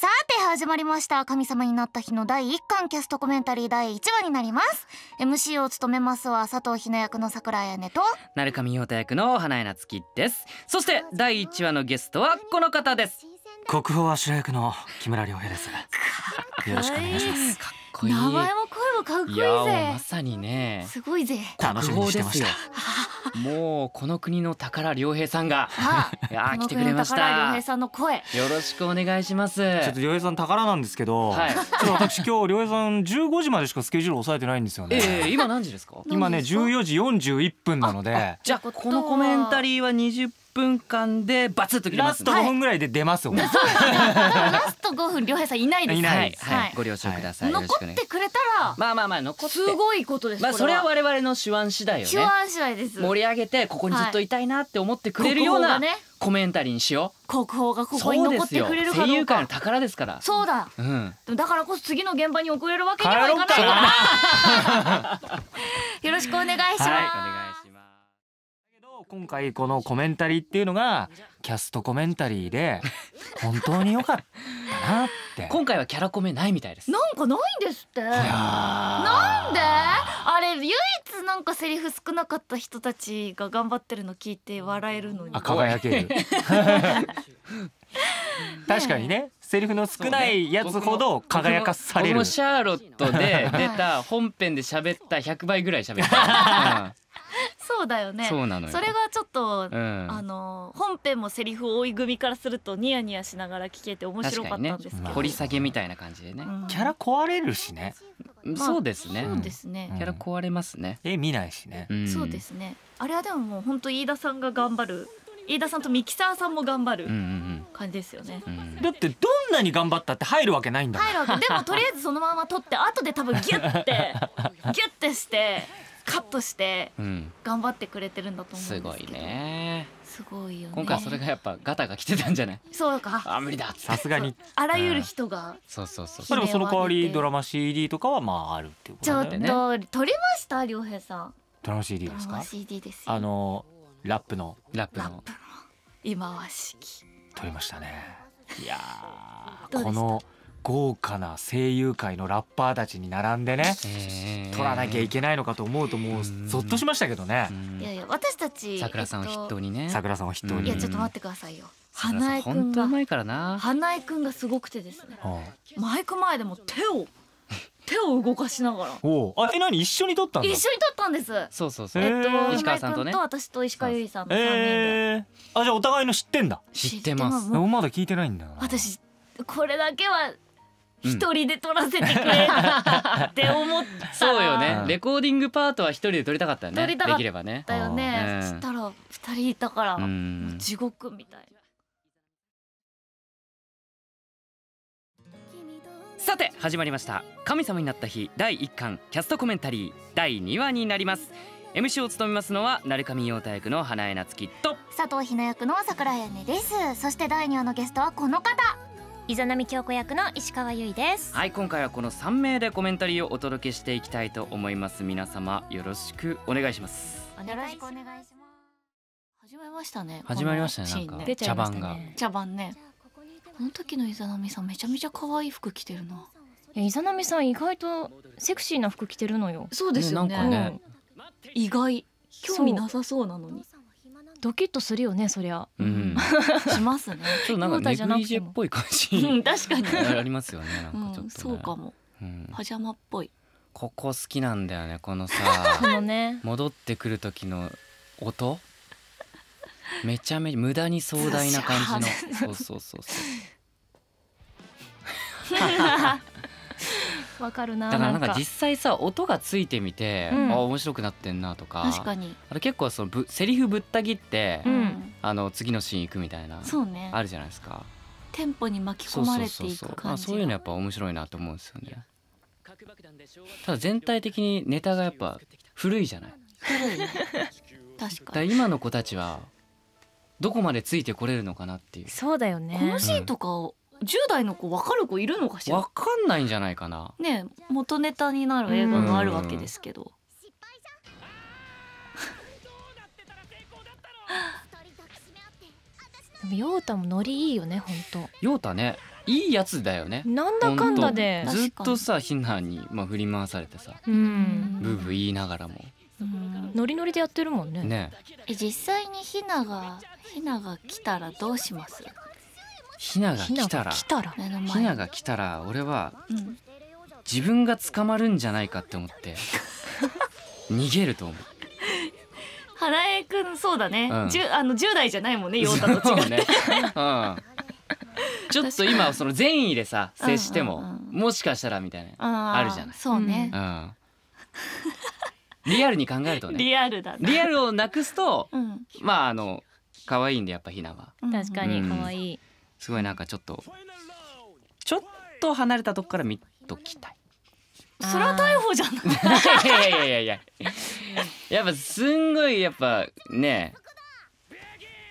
さて始まりました神様になった日の第1巻キャストコメンタリー第1話になります MC を務めますは佐藤ひな役の桜彩音と成上陽太役の花江夏樹ですそして第1話のゲストはこの方です国宝は白役の木村良平ですよろしくお願いしますかっこいい名前も声もかっこいいぜまさにねすごいぜ楽しみにしてました もうこの国の宝良平さんが、はあ、来てくれました良平さんの声よろしくお願いしますちょっと良平さん宝なんですけど、はい、ちょっと私今日良平さん15時までしかスケジュール抑えてないんですよね、えー、今何時ですか今ね14時41分なのでじゃこのコメンタリーは20分間でバツッと切れまラストね、5分ぐらいで出ますもん、ラスト5分両平さんいないですいないはい、はいご了承ください、よろ残ってくれたらまあまあまあ残ってすごいことですまあそれは我々の手腕次第よ手腕次第です盛り上げてここにずっといたいなって思ってくれるようはない国宝ねコメンタリーにしよう国宝がここに残ってくれるか声優界の宝ですからそうだうんでもだからこそ次の現場に送れるわけにはいかないから よろしくお願いします、はいお願いします今回このコメンタリーっていうのがキャストコメンタリーで本当に良かったなって今回はキャラコメないみたいですなんかないんですってなんであれ唯一なんかセリフ少なかった人たちが頑張ってるの聞いて笑えるのにあ輝ける確かにねセリフの少ないやつほど輝かされる、ね、シャーロットで出た本編で喋った100倍ぐらい喋った、うんそうだよねそうなのよそれがちょっと、うん、あの本編もセリフ多い組からするとニヤニヤしながら聞けて面白かったんですけど、ね、掘り下げみたいな感じでね、うん、キャラ壊れるしね、まあ、そうですねそうですね、キャラ壊れますね絵見ないしね、そうですねあれはでももう本当飯田さんが頑張る飯田さんとミキサーさんも頑張る感じですよね、うんうんうん、だってどんなに頑張ったって入るわけないんだ入るわけでもとりあえずそのまま取って後で多分ギュッてギュッてしてカットして頑張ってくれてるんだと思うんですけど、うん、すごいねすごいよね今回それがやっぱガタが来てたんじゃないそうかあ無理ださすがにあらゆる人が、うん、そうそうそうでもその代わりドラマ CD とかはまああるっていうことだよねちょっと撮りました良平さんドラマ CD ですか CD ですあのラップのラップの今は式撮りましたねいやこの豪華な声優界のラッパーたちに並んでね、えー、取らなきゃいけないのかと思うともうゾッとしましたけどね、いやいや私たち桜さんを筆頭にね桜さんを筆頭にいやちょっと待ってくださいよ花江くんが本当からな花江くんがすごくてですね、はあ、マイク前でも手を 手を動かしながら。おあ、え、何、一緒に撮った一緒に撮ったんです。そうそうそう。えっと、石川さんとね。私と石川由依さんの三人で。えー、あ、じゃ、お互いの知ってんだ。知ってます。まだ聞いてないんだ。私、これだけは一人で撮らせてくれって思ったそうよねレコーディングパートは一人で撮りたかったよねできればねだよね、そしたら二人いたから地獄みたいさて始まりました神様になった日第一巻キャストコメンタリー第二話になります MC を務めますのは鳴上陽太役の花江夏樹と佐藤ひな役の桜彩音ですそして第二話のゲストはこの方伊佐波京子役の石川由依ですはい今回はこの3名でコメンタリーをお届けしていきたいと思います皆様よろしくお願いしますよろしくお願いします始まりましたね始まりましたねなんか、ね、茶番が茶番ねこの時の伊佐波さんめちゃめちゃ可愛い服着てるないや伊佐波さん意外とセクシーな服着てるのよそうですよねねね、うん、意外興味なさそうなのにドキッとするよねそりゃ、うん、しますねちょっとなんかネグリジっぽい感じ、うん、確かにありますよねなんかちょっと、ねうん、そうかも、うん、パジャマっぽいここ好きなんだよねこのさ このね戻ってくる時の音めちゃめちゃ無駄に壮大な感じの そうそうそうそうわかるなだからなんか実際さ音がついてみて、うん、あ面白くなってんなとか確かにあれ結構そのぶセリフぶった切って、うん、あの次のシーン行くみたいなそうねあるじゃないですかテンポに巻き込まれていく感じそういうのやっぱ面白いなと思うんですよねただ全体的にネタがやっぱ古いじゃない古い、確かに今の子たちはどこまでついてこれるのかなっていうそうだよねこのシーンとか10代の子分かる子いるのかしら分かんないんじゃないかなね元ネタになる映画があるわけですけどでもヨータもノリいいよね本当ヨータねいいやつだよねなんだかんだでずっとさひなに、まあ、振り回されてさ、うん、ブーブー言いながらも、うん、ノリノリでやってるもんねねえ実際にひながひなが来たらどうしますひなが来たらひなが来たら俺は、うん、自分が捕まるんじゃないかって思って 逃げると思うら江くそうだね、うん、あの1代じゃないもんね陽太と違ね、うん、ちょっと今その善意でさ接しても、うんうん、もしかしたらみたいなあるじゃないそうね、うん、リアルに考えるとねリアルだリアルをなくすと、まああの可愛いんでやっぱひなは確かに可愛い、すごいなんかちょっとちょっと離れたとこから見ときたいそれは逮捕じゃないいやいやいやいややっぱすんごいやっぱね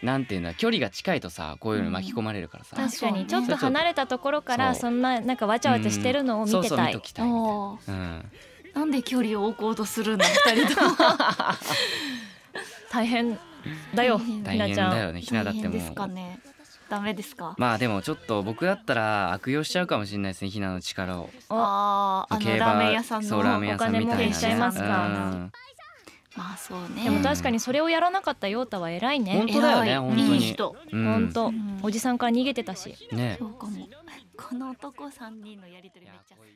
なんていうんだ距離が近いとさこういうの巻き込まれるからさ、うん、確かにちょっと離れたところからそんななんかわちゃわちゃしてるのを見てたい、うん、たいなんで距離を置こうとするの二人と 大変だよ、ひなちゃん大変だよねひなだってもう、ね、ダメですかまあでもちょっと僕だったら悪用しちゃうかもしれないですねひなの力をあああのラーメン屋さんのお金も減っちゃいますか、まあそうね、でも確かにそれをやらなかった陽太は偉いね、うん、本当だよね本当にいい人、本当、おじさんから逃げてたし、ね、そうかもこの男三人のやりとりめっちゃ好き